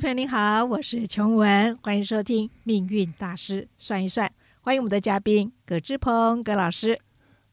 朋友您好，我是琼文，欢迎收听《命运大师算一算》，欢迎我们的嘉宾葛志鹏葛老师。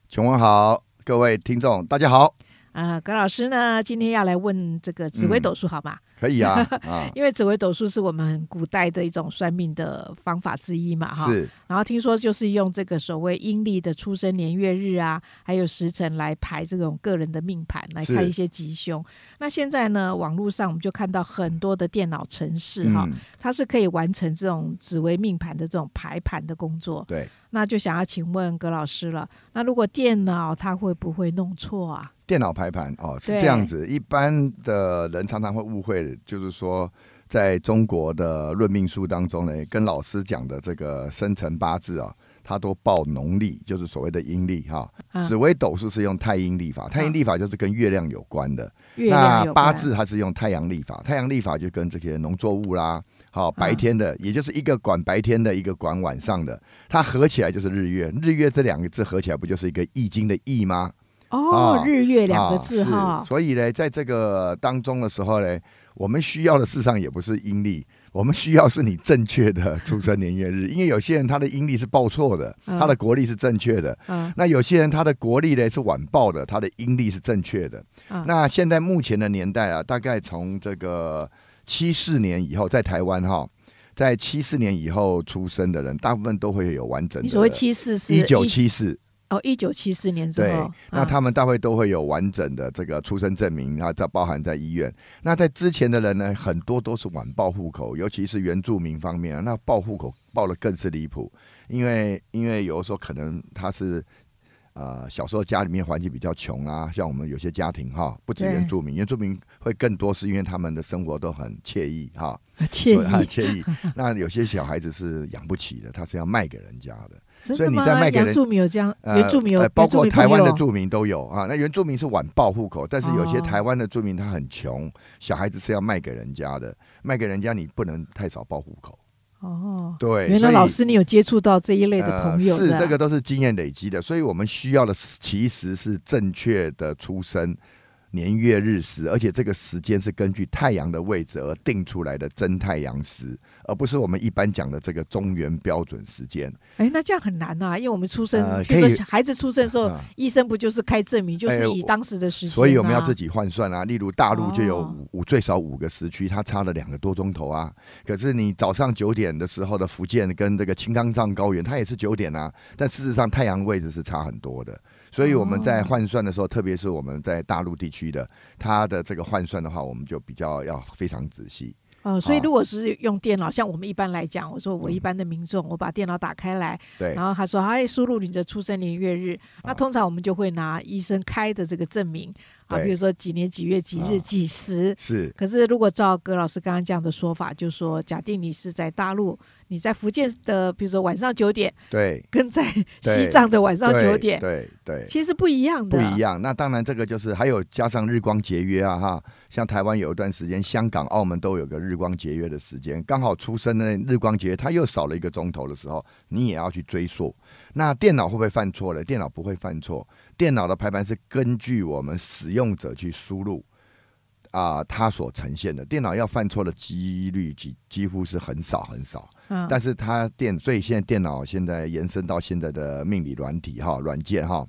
琼文好，各位听众大家好。啊，葛老师呢，今天要来问这个紫微斗数，好吗？可以啊，啊，因为紫微斗数是我们古代的一种算命的方法之一嘛，哈。是。然后听说就是用这个所谓阴历的出生年月日啊，还有时辰来排这种个人的命盘，来看一些吉凶。那现在呢，网络上我们就看到很多的电脑程式哈，它是可以完成这种紫微命盘的这种排盘的工作。对，那就想要请问葛老师了。那如果电脑它会不会弄错啊？电脑排盘哦，是这样子。一般的人常常会误会，就是说。在中国的论命书当中呢，跟老师讲的这个生辰八字啊，他都报农历，就是所谓的阴历哈。紫微斗数是用太阴历法，太阴历法就是跟月亮有关的。那八字它是用太阳历法，太阳历法就跟这些农作物啦，好白天的，也就是一个管白天的，一个管晚上的，它合起来就是日月。日月这两个字合起来，不就是一个易经的易吗？哦，日月两个字哈，所以呢，在这个当中的时候呢，我们需要的事实上也不是阴历，我们需要是你正确的出生年月日，因为有些人他的阴历是报错的，他的国历是正确的，嗯，那有些人他的国历呢是晚报的，他的阴历是正确的，嗯，那现在目前的年代啊，大概从这个七四年以后，在台湾哈，在七四年以后出生的人，大部分都会有完整的，所谓七四是一九七四。哦，一九七四年之后，那他们大会都会有完整的这个出生证明，然后在包含在医院。那在之前的人呢，很多都是晚报户口，尤其是原住民方面。那报户口报的更是离谱，因为因为有的时候可能他是，呃，小时候家里面环境比较穷啊，像我们有些家庭哈，不止原住民，原住民会更多是因为他们的生活都很惬意哈，惬意惬意。那有些小孩子是养不起的，他是要卖给人家的。所以你在卖给人样，原住民，有，包括台湾的住民都有啊。那原住民是晚报户口，但是有些台湾的住民他很穷，小孩子是要卖给人家的，卖给人家你不能太少报户口。哦，对，原来老师你有接触到这一类的朋友，是这个都是经验累积的，所以我们需要的其实是正确的出生。年月日时，而且这个时间是根据太阳的位置而定出来的真太阳时，而不是我们一般讲的这个中原标准时间。哎，那这样很难啊，因为我们出生，就是孩子出生的时候，医生不就是开证明，就是以当时的时。所以我们要自己换算啊。例如大陆就有五五最少五个时区，它差了两个多钟头啊。可是你早上九点的时候的福建跟这个青藏高原，它也是九点啊，但事实上太阳位置是差很多的。所以我们在换算的时候，特别是我们在大陆地区。的，它的这个换算的话，我们就比较要非常仔细。哦，所以如果是用电脑，像我们一般来讲，我说我一般的民众，我把电脑打开来，对，然后他说，哎，输入你的出生年月日，那通常我们就会拿医生开的这个证明。啊，比如说几年几月几日几时，是。可是如果照葛老师刚刚这样的说法，就说假定你是在大陆，你在福建的，比如说晚上九点，对，跟在西藏的晚上九点，对对，其实是不一样的。不一样。那当然，这个就是还有加上日光节约啊哈，像台湾有一段时间，香港、澳门都有个日光节约的时间，刚好出生的日光节，约，它又少了一个钟头的时候，你也要去追溯。那电脑会不会犯错呢？电脑不会犯错，电脑的排版是根据我们使用者去输入，啊，它所呈现的电脑要犯错的几率几几乎是很少很少。嗯，但是它电，所以现在电脑现在延伸到现在的命理软体哈，软件哈，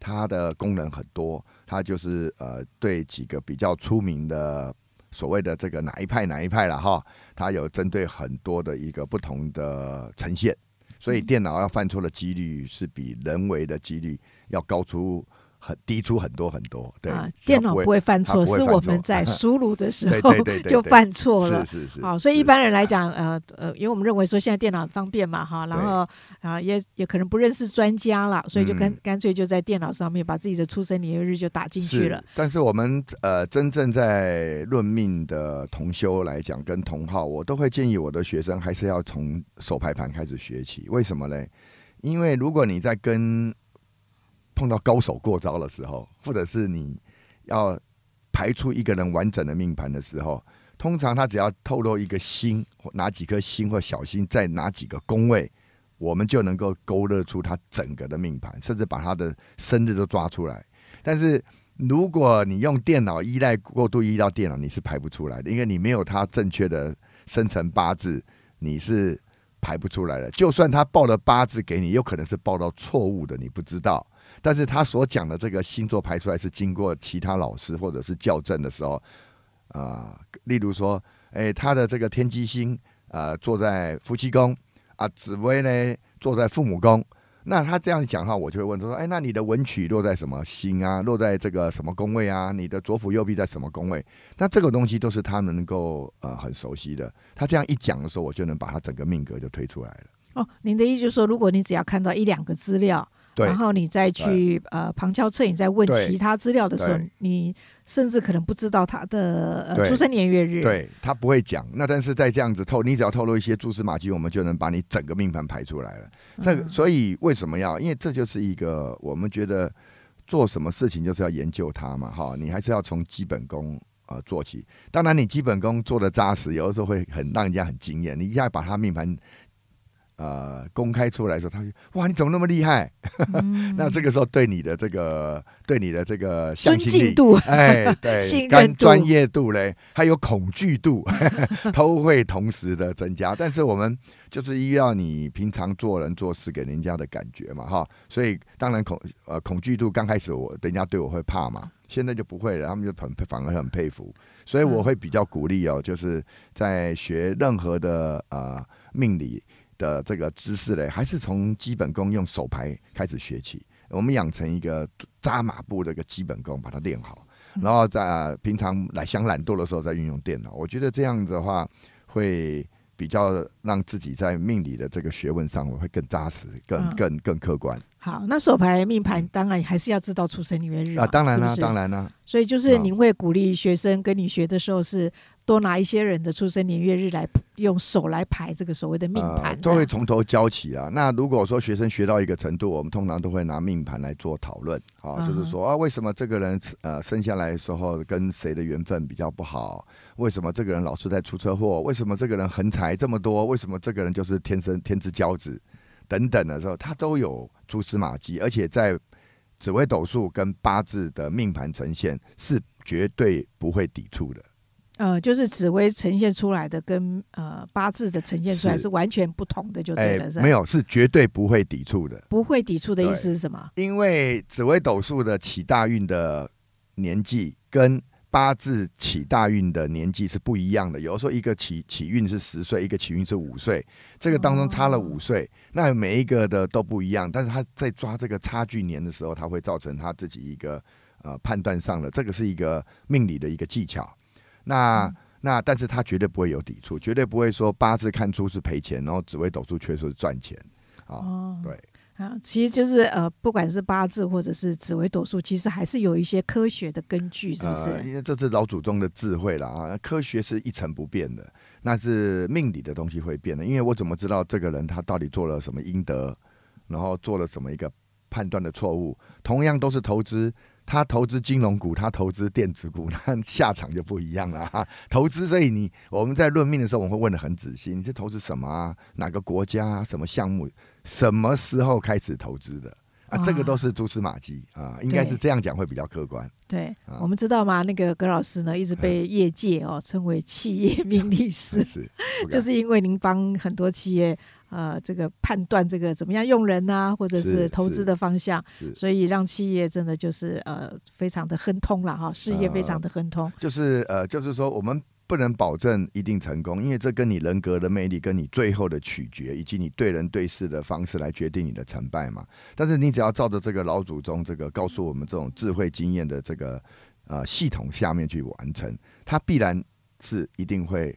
它的功能很多，它就是呃，对几个比较出名的所谓的这个哪一派哪一派了哈，它有针对很多的一个不同的呈现。所以电脑要犯错的几率是比人为的几率要高出。很低出很多很多，对啊，电脑不会犯错，是我们在输入的时候 就犯错了。是是是。好，所以一般人来讲，呃呃，因为我们认为说现在电脑方便嘛，哈，然后啊也也可能不认识专家了，所以就干干脆就在电脑上面把自己的出生年月日就打进去了。但是我们呃真正在论命的同修来讲，跟同号，我都会建议我的学生还是要从手牌盘开始学起。为什么嘞？因为如果你在跟碰到高手过招的时候，或者是你要排出一个人完整的命盘的时候，通常他只要透露一个星或哪几颗星或小星在哪几个宫位，我们就能够勾勒出他整个的命盘，甚至把他的生日都抓出来。但是如果你用电脑，依赖过度依赖电脑，你是排不出来的，因为你没有他正确的生辰八字，你是排不出来的。就算他报了八字给你，有可能是报到错误的，你不知道。但是他所讲的这个星座排出来是经过其他老师或者是校正的时候，啊，例如说，哎，他的这个天机星，呃，坐在夫妻宫，啊，紫薇呢坐在父母宫，那他这样讲的话，我就会问他说，哎，那你的文曲落在什么星啊？落在这个什么宫位啊？你的左辅右弼在什么宫位？那这个东西都是他能够呃很熟悉的。他这样一讲的时候，我就能把他整个命格就推出来了。哦，您的意思就是说，如果你只要看到一两个资料。然后你再去呃旁敲侧影再问其他资料的时候，你甚至可能不知道他的出生年月日。对他不会讲。那但是在这样子透，你只要透露一些蛛丝马迹，我们就能把你整个命盘排出来了。这个所以为什么要？因为这就是一个我们觉得做什么事情就是要研究它嘛。哈，你还是要从基本功呃做起。当然你基本功做的扎实，有的时候会很让人家很惊艳。你一下把他命盘。呃，公开出来的时候，他说：“哇，你怎么那么厉害？” 那这个时候对你的这个，对你的这个，相信度，哎，对，跟 专业度嘞，还有恐惧度，都会同时的增加。但是我们就是依照你平常做人做事给人家的感觉嘛，哈。所以当然恐呃恐惧度刚开始我，人家对我会怕嘛，现在就不会了，他们就很反而很佩服。所以我会比较鼓励哦，就是在学任何的呃命理。的这个知识嘞，还是从基本功用手牌开始学起。我们养成一个扎马步的一个基本功，把它练好，然后在平常懒想懒惰的时候再运用电脑。我觉得这样的话会比较让自己在命理的这个学问上会更扎实、更更更客观。好，那手牌命盘当然还是要知道出生年月日啊，当然啦，当然啦。所以就是您会鼓励学生跟你学的时候是。多拿一些人的出生年月日来用手来排这个所谓的命盘，都会从头教起啊。那如果说学生学到一个程度，我们通常都会拿命盘来做讨论啊，就是说啊，为什么这个人呃生下来的时候跟谁的缘分比较不好？为什么这个人老是在出车祸？为什么这个人横财这么多？为什么这个人就是天生天之骄子？等等的时候，他都有蛛丝马迹，而且在紫微斗数跟八字的命盘呈现是绝对不会抵触的。呃，就是紫薇呈现出来的跟呃八字的呈现出来是完全不同的，就对了，是？没有，是绝对不会抵触的。不会抵触的意思是什么？因为紫微斗数的起大运的年纪跟八字起大运的年纪是不一样的。有的时候一个起起运是十岁，一个起运是五岁，这个当中差了五岁，那每一个的都不一样。但是他在抓这个差距年的时候，他会造成他自己一个呃判断上的，这个是一个命理的一个技巧。那那，但是他绝对不会有抵触，绝对不会说八字看出是赔钱，然后紫微斗数却说是赚钱啊？对啊，其实就是呃，不管是八字或者是紫微斗数，其实还是有一些科学的根据，是不是？因为这是老祖宗的智慧了啊，科学是一成不变的，那是命理的东西会变的。因为我怎么知道这个人他到底做了什么阴德，然后做了什么一个判断的错误？同样都是投资。他投资金融股，他投资电子股，那下场就不一样了。哈。投资，所以你我们在论命的时候，我们会问的很仔细，你是投资什么啊？哪个国家？什么项目？什么时候开始投资的？啊，这个都是蛛丝马迹啊。应该是这样讲会比较客观。对，我们知道吗？那个葛老师呢，一直被业界哦称为企业命理师，就是因为您帮很多企业。呃，这个判断，这个怎么样用人呐，或者是投资的方向，所以让企业真的就是呃，非常的亨通了哈，事业非常的亨通。就是呃，就是说我们不能保证一定成功，因为这跟你人格的魅力、跟你最后的取决，以及你对人对事的方式来决定你的成败嘛。但是你只要照着这个老祖宗这个告诉我们这种智慧经验的这个呃系统下面去完成，它必然是一定会。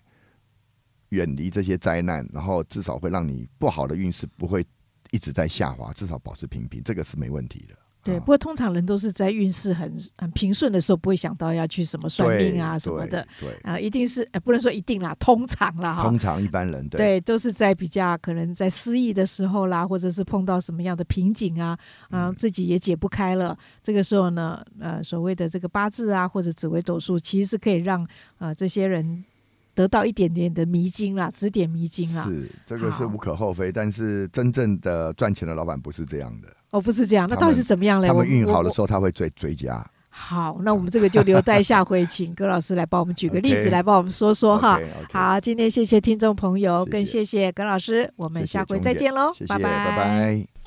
远离这些灾难，然后至少会让你不好的运势不会一直在下滑，至少保持平平，这个是没问题的。对，不过通常人都是在运势很很平顺的时候，不会想到要去什么算命啊什么的。对啊，一定是不能说一定啦，通常啦。通常一般人对。对，都是在比较可能在失意的时候啦，或者是碰到什么样的瓶颈啊，啊，自己也解不开了。这个时候呢，呃，所谓的这个八字啊，或者紫微斗数，其实是可以让啊，这些人。得到一点点的迷津啦，指点迷津啦。是，这个是无可厚非，但是真正的赚钱的老板不是这样的。哦，不是这样，那到底是怎么样嘞？他们运好的时候，他会追追加。好，那我们这个就留待下回，请葛老师来帮我们举个例子来帮我们说说哈。好，今天谢谢听众朋友，更谢谢葛老师，我们下回再见喽，拜拜拜拜。